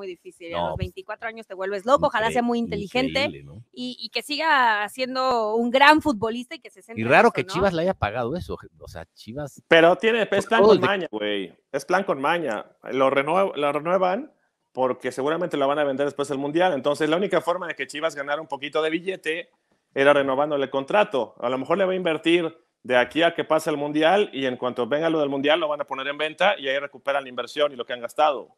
muy difícil. ¿eh? a los 24 pues, años te vuelves loco, ojalá sea muy inteligente y, que siga siendo un gran futbolista y que se sienta. Y raro que Chivas le haya pagado eso, o sea, Chivas. Pero tiene, es plan con maña, güey. Es plan con maña. Lo, renuevan porque seguramente lo van a vender después del Mundial. Entonces, la única forma de que Chivas ganara un poquito de billete era renovándole el contrato. A lo mejor le va a invertir de aquí a que pase el Mundial y en cuanto venga lo del Mundial lo van a poner en venta y ahí recuperan la inversión y lo que han gastado.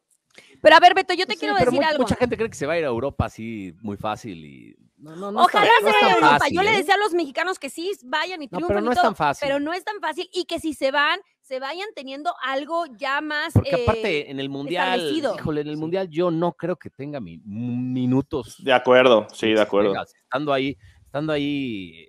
Pero a ver, Beto, yo te quiero decir algo. Mucha gente cree que se va a ir a Europa así muy fácil y. Ojalá se vaya a Europa. yo le ¿eh? decía a los mexicanos que sí vayan y pero no es tan fácil. Pero no es tan fácil y que si se van, se vayan teniendo algo ya más. Porque eh, aparte, en el Mundial, híjole, en el Mundial yo no creo que tenga minutos. De acuerdo, sí, de acuerdo. estando ahí, estando ahí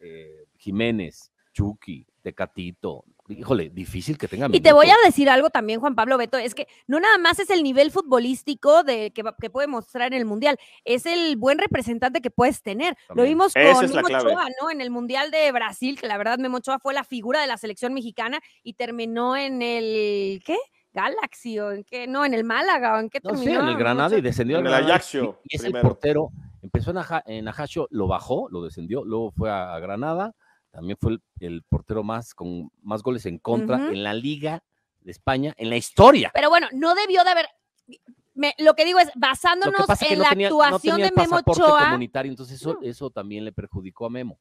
eh, Jiménez, Chucky, Tecatito, híjole, difícil que tenga. Y te voy a decir algo también, Juan Pablo Beto, es que no nada más es el nivel futbolístico de, que, puede mostrar en el Mundial, es el buen representante que puedes tener. Lo vimos con Memo ¿no? En el Mundial de Brasil, que la verdad Memo fue la figura de la selección mexicana y terminó en el, ¿qué? Galaxy o en qué, no, en el Málaga o en qué en el Granada y descendió en el Ajaxio. Y es el portero, empezó en, en Ajaxio, lo bajó, lo descendió, luego fue a Granada, también fue el, portero más con más goles en contra en la Liga de España, en la historia. Pero bueno, no debió de haber. lo que digo es, basándonos en la actuación de Memo Ochoa. entonces eso también le perjudicó a Memo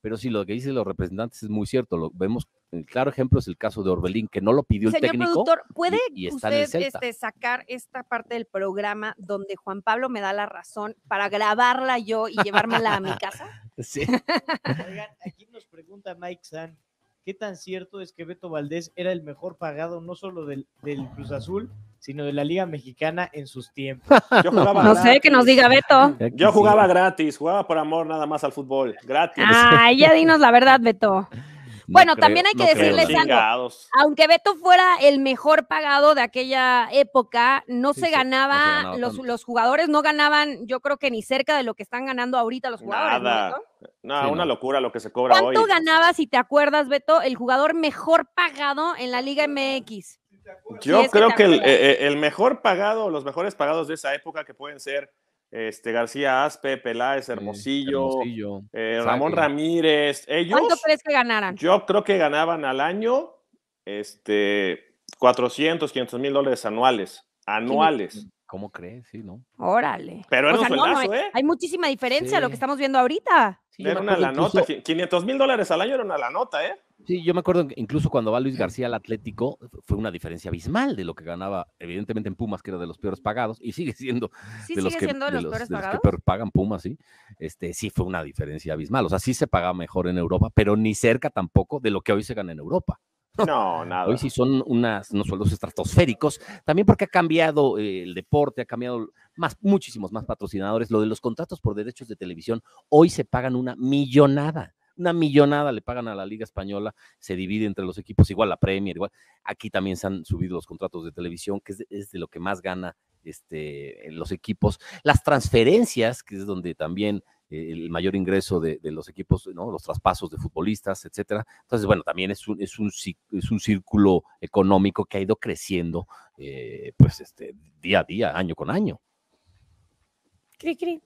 pero sí, lo que dicen los representantes es muy cierto. Lo vemos, el claro ejemplo es el caso de Orbelín, que no lo pidió el técnico. Productor, ¿puede usted este, sacar esta parte del programa donde Juan Pablo me da la razón para grabarla yo y llevármela a mi casa? Sí. Oigan, aquí nos pregunta Mike San ¿Qué tan cierto es que Beto Valdés era el mejor pagado no solo del, Cruz Azul, sino de la Liga Mexicana en sus tiempos? Yo jugaba no sé, que nos diga Beto. Yo jugaba gratis, jugaba por amor nada más al fútbol, gratis. Ah, ya dinos la verdad, Beto. Bueno, también hay que decirles algo. Aunque Beto fuera el mejor pagado de aquella época, no se ganaba, los, los, jugadores no ganaban, yo creo que ni cerca de lo que están ganando ahorita los jugadores. Nada. No, una locura lo que se cobra ¿Cuánto hoy. ¿Cuánto ganaba, si te acuerdas, Beto, el jugador mejor pagado en la Liga MX? Yo creo que, el, eh, eh, el, mejor pagado, los mejores pagados de esa época que pueden ser este, García Aspe, Peláez, Hermosillo, eh, Ramón Ramírez, ellos. ¿Cuánto crees que ganaran? Yo creo que ganaban al año este, 400, 500 mil dólares anuales. Anuales. ¿Cómo crees? Sí, ¿no? Órale. Pero era ¿eh? Hay muchísima diferencia a lo que estamos viendo ahorita. era una pues, la nota. 500 mil dólares al año era una la nota, ¿eh? Sí, yo me acuerdo incluso cuando va Luis García al Atlético, fue una diferencia abismal de lo que ganaba, evidentemente en Pumas, que era de los peores pagados, y sigue siendo, de, los que, peor pagan Pumas, sí. Este, sí fue una diferencia abismal. O sea, sí se pagaba mejor en Europa, pero ni cerca tampoco de lo que hoy se gana en Europa. No, nada. Hoy sí son unas, unos sueldos estratosféricos, también porque ha cambiado eh, el deporte, ha cambiado más, muchísimos más patrocinadores. Lo de los contratos por derechos de televisión, hoy se pagan una millonada. Una millonada le pagan a la Liga Española, se divide entre los equipos, igual la Premier, igual. Aquí también se han subido los contratos de televisión, que es de, lo que más gana este, los equipos. Las transferencias, que es donde también eh, el mayor ingreso de, los equipos, ¿no? los traspasos de futbolistas, etcétera. Entonces, bueno, también es un, es un, es un círculo económico que ha ido creciendo eh, pues este, día a día, año con año. Cri, cri.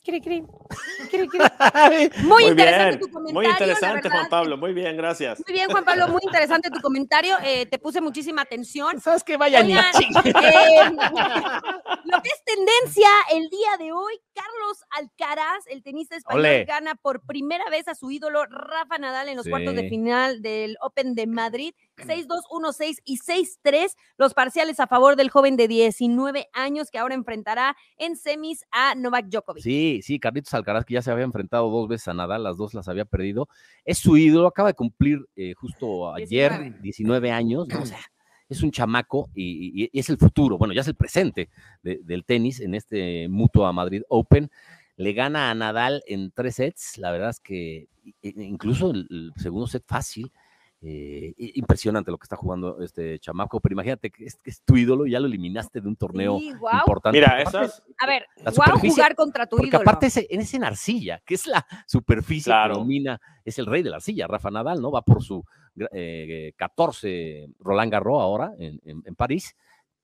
muy, interesante tu comentario. Muy interesante, Juan Pablo. Muy bien, gracias. Muy bien, Juan Pablo. Muy interesante tu comentario. Eh, te puse muchísima atención. Sabes que vaya eh, Lo que es tendencia el día de hoy, Carlos Alcaraz, el tenista español, gana por primera vez a su ídolo Rafa Nadal en los cuartos de final del Open de Madrid. 6-2, 1-6 y 6-3 los parciales a favor del joven de 19 años que ahora enfrentará en semis a Novak Djokovic. Sí, Carlitos Alcaraz, que ya se había enfrentado dos veces a Nadal, las dos las había perdido. Es su ídolo, acaba de cumplir eh, justo ayer 19, años, o sea, es un chamaco y, es el futuro, bueno, ya es el presente del tenis en este Mutua Madrid Open. Le gana a Nadal en tres sets, la verdad es que incluso el segundo set fácil, eh, impresionante lo que está jugando este chamaco, pero imagínate que es, tu ídolo ya lo eliminaste de un torneo importante. Mira, esas... A ver, wow jugar contra tu ídolo. aparte en ese Narcilla arcilla, que es la superficie que domina, es el rey de la arcilla, Rafa Nadal, ¿no? Va por su 14 eh, Roland Garros ahora en, París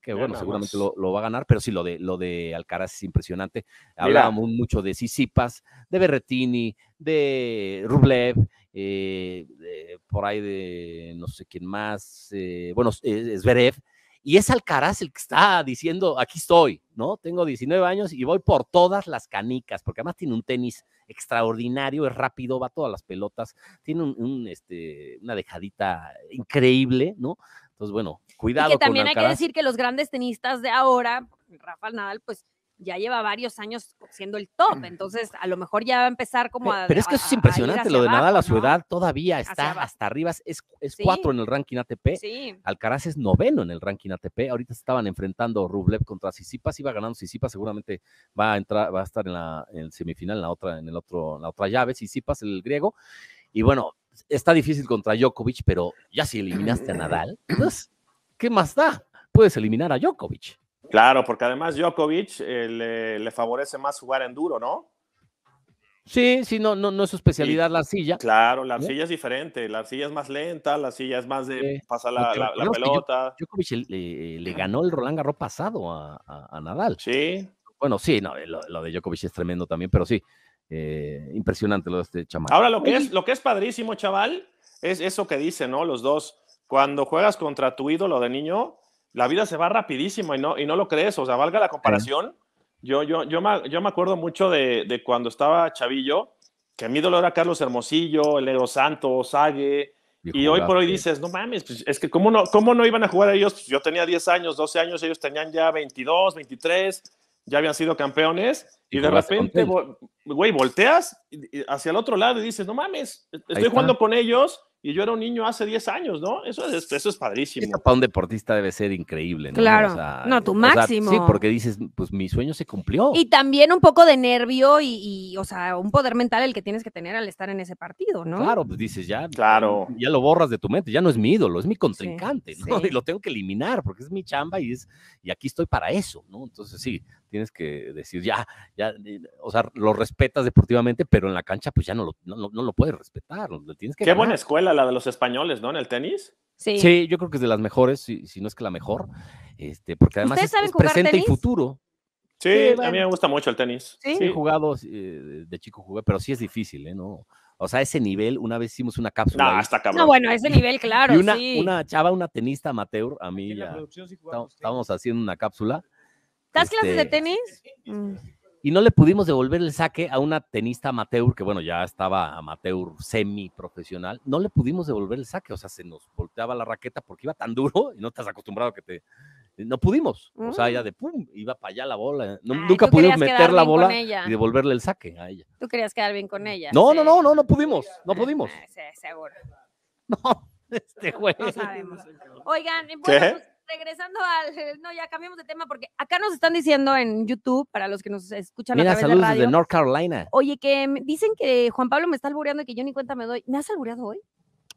que bueno, seguramente lo, va a ganar, pero sí, lo de, lo de Alcaraz es impresionante. Hablábamos mucho de Sisipas, de Berretini, de Rublev, eh, por ahí de no sé quién más, eh, bueno, es Berev, y es Alcaraz el que está diciendo, aquí estoy, ¿no? Tengo 19 años y voy por todas las canicas, porque además tiene un tenis extraordinario, es rápido, va todas las pelotas, tiene un, este, una dejadita increíble, ¿no? Entonces, bueno, cuidado. Y también hay que decir que los grandes tenistas de ahora, Rafael Nadal, pues ya lleva varios años siendo el top, entonces a lo mejor ya va a empezar como a... Pero es que eso es impresionante, lo de Nadal a su edad todavía está hasta arriba, es, cuatro en el ranking ATP, sí. Alcaraz es noveno en el ranking ATP, ahorita estaban enfrentando Rublev contra Sisipas, iba ganando Sisipas, seguramente va a entrar, va a estar en la semifinal, en la otra, en el otro, la otra llave, Sisipas, el griego, y bueno, está difícil contra Djokovic, pero ya si eliminaste a Nadal, pues, ¿qué más da? Puedes eliminar a Djokovic. Claro, porque además Djokovic eh, le, favorece más jugar en duro, ¿no? Sí, sí, no, no, no es su especialidad la arcilla. Claro, la arcilla es diferente, la arcilla es más lenta, la arcilla es más de pasar la, pelota. Djokovic eh, eh, le, ganó el Roland Garros pasado a, Nadal. Sí. Bueno, sí, no, lo, de Djokovic es tremendo también, pero sí, impresionante lo de este chamán. Ahora, lo que, es, lo que es padrísimo, chaval, es eso que dicen ¿no? Los dos, cuando juegas contra tu ídolo de niño, la vida se va rapidísimo y no, y no lo crees, o sea, valga la comparación. Yo, yo, yo, me, yo me acuerdo mucho de, cuando estaba Chavillo, que mi dolor era Carlos Hermosillo, el Negro Santos, Sague, y, hoy por hoy dices, no mames, pues, es que ¿cómo no, cómo no iban a jugar ellos? Pues, yo tenía 10 años, 12 años, ellos tenían ya 22, 23, ya habían sido campeones, y, y de repente, güey, volteas hacia el otro lado y dices, no mames, e, estoy jugando con ellos, y yo era un niño hace 10 años, ¿no? Eso es, eso es padrísimo. para un deportista debe ser increíble, ¿no? Claro. no, tu máximo. sí, porque dices, pues mi sueño se cumplió. Y también un poco de nervio y, o sea, un poder mental el que tienes que tener al estar en ese partido, ¿no? Claro, pues dices, ya, claro. ya lo borras de tu mente, ya no es mi ídolo, es mi contrincante, ¿no? Y lo tengo que eliminar porque es mi chamba y es, y aquí estoy para eso, ¿no? Entonces, sí, tienes que decir, ya, ya, o sea, lo respetas deportivamente, pero en la cancha pues ya no lo, no, lo puedes respetar, tienes que Qué buena escuela la de los españoles, ¿no? En el tenis. Sí. sí, yo creo que es de las mejores, si, si no es que la mejor, este, porque además es, presente y futuro. Sí, a mí me gusta mucho el tenis. Sí, he jugado eh, de chico jugué, pero sí es difícil, ¿eh? No, o sea, ese nivel, una vez hicimos una cápsula. No, hasta cabrón. No, bueno, ese nivel, claro. Y una, una chava, una tenista amateur, a mí ya. Estábamos haciendo una cápsula ¿Das clases de este, tenis? Mm. Y no le pudimos devolver el saque a una tenista amateur, que bueno, ya estaba amateur semi-profesional, no le pudimos devolver el saque, o sea, se nos volteaba la raqueta porque iba tan duro y no estás acostumbrado que te... No pudimos, o sea, ya de mm. pum, iba para allá la bola. nunca pudimos meter la bola y devolverle el saque a ella. Tú querías quedar bien con ella. No, no, no, no, no pudimos, no ah, pudimos. sí, seguro. No, este juego. Oigan, pues, regresando al. No, ya cambiamos de tema porque acá nos están diciendo en YouTube, para los que nos escuchan a través de radio. North Carolina. Oye, que dicen que Juan Pablo me está albureando y que yo ni cuenta me doy. ¿Me has albureado hoy?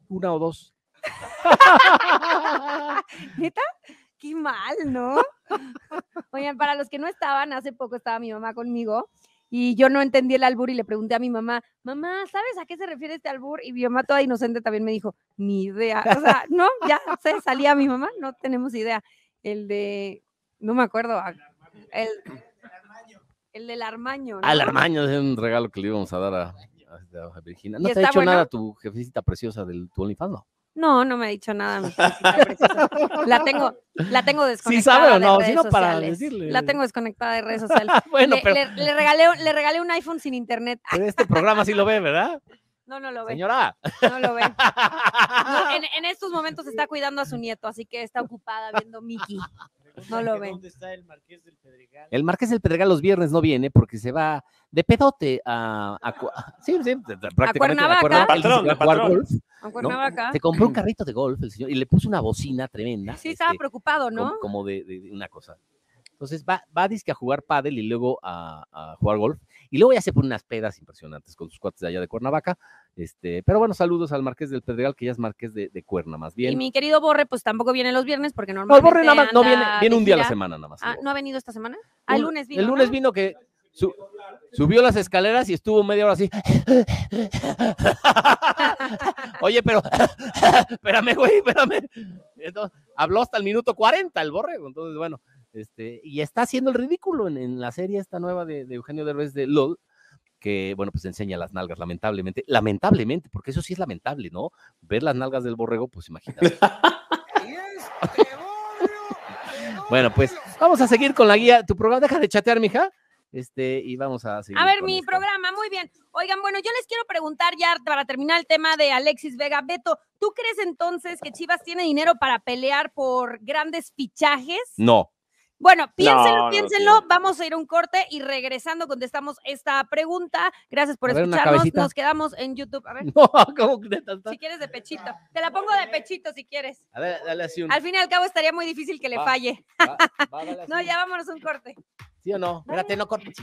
Una o dos. ¿Neta? Qué mal, ¿no? Oigan, para los que no estaban, hace poco estaba mi mamá conmigo y yo no entendí el albur y le pregunté a mi mamá, mamá, ¿sabes a qué se refiere este albur? Y mi mamá toda inocente también me dijo, ni idea. O sea, no, ya se salía mi mamá, no tenemos idea. El de, no me acuerdo, el, el del armaño. ¿no? Ah, armaño es un regalo que le íbamos a dar a, Virginia. ¿No te ha hecho nada tu jefecita preciosa del tu OnlyFans? No. No, no me ha dicho nada. la tengo, la tengo desconectada. Sí sabe o no, sino para decirle. La tengo desconectada de redes sociales. bueno, le, le, regalé, le regalé un iPhone sin internet. en este programa sí lo ve, ¿verdad? No, no lo ve. Señora. No lo ve. en, en, estos momentos está cuidando a su nieto, así que está ocupada viendo Mickey no lo ven. ¿Dónde está el Marqués del Pedregal? El Marqués del Pedregal los viernes no viene porque se va de pedote a. a, sí, sí, prácticamente. A Cuernavaca. a compró un carrito de golf el señor y le puso una bocina tremenda. Sí, estaba este, preocupado, ¿no? Como, de una cosa entonces va, va a disque a jugar pádel y luego a, jugar golf. Y luego ya se pone unas pedas impresionantes con sus cuates de allá de Cuernavaca. Este, pero bueno, saludos al Marqués del Pedregal, que ya es Marqués de, Cuerna, más bien. Y mi querido Borre, pues tampoco viene los viernes, porque normalmente. No, Borre nada más, no viene, un día a la semana nada más. Ah, ¿No ha venido esta semana? Ah, el lunes vino. El lunes vino que subió las escaleras y estuvo media hora así. Oye, pero espérame, güey, espérame. habló hasta el minuto 40 el Borre. Entonces, bueno, este, y está haciendo el ridículo en, la serie esta nueva de, de, Eugenio Derbez de LOL, que, bueno, pues enseña las nalgas, lamentablemente. Lamentablemente, porque eso sí es lamentable, ¿no? Ver las nalgas del borrego, pues imagínate. bueno, pues vamos a seguir con la guía. Tu programa, deja de chatear, mija. Este, y vamos a seguir. A ver, mi programa, muy bien. Oigan, bueno, yo les quiero preguntar ya para terminar el tema de Alexis Vega. Beto, ¿tú crees entonces que Chivas tiene dinero para pelear por grandes fichajes? No. Bueno, piénsenlo, piénsenlo. Vamos a ir a un corte y regresando contestamos esta pregunta. Gracias por escucharnos. Nos quedamos en YouTube. A ver. Si quieres de pechito. Te la pongo de pechito si quieres. A ver, dale así un. Al fin y al cabo estaría muy difícil que le falle. no, ya vámonos un corte. ¿Sí o no? Espérate, no cortes.